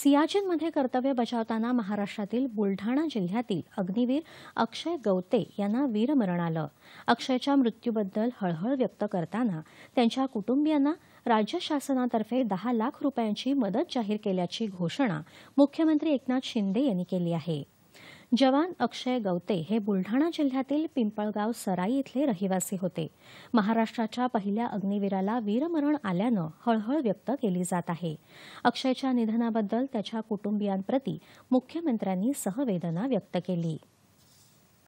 सियाचीनमध्ये कर्तव्य बजावताना महाराष्ट्रातील बुलढाणा जिल्ह्यातील अग्निवीर अक्षय गवते यांना वीरमरण आलं अक्षयच्या मृत्यूबद्दल हळहळ व्यक्त करताना त्यांच्या कुटुंबियांना राज्य शासनातर्फे दहा लाख रुपयांची मदत जाहीर केल्याची घोषणा मुख्यमंत्री एकनाथ शिंदे यांनी केली आहे जवान अक्षय गवते हे बुलढाणा जिल्ह्यातील पिंपळगाव सराई इथले रहिवासी होते महाराष्ट्राच्या पहिल्या अग्निवीराला वीरमरण आल्यानं हळहळ व्यक्त केली जात आहे अक्षयच्या निधनाबद्दल त्याच्या कुटुंबियांप्रती मुख्यमंत्र्यांनी सहवेदना व्यक्त केली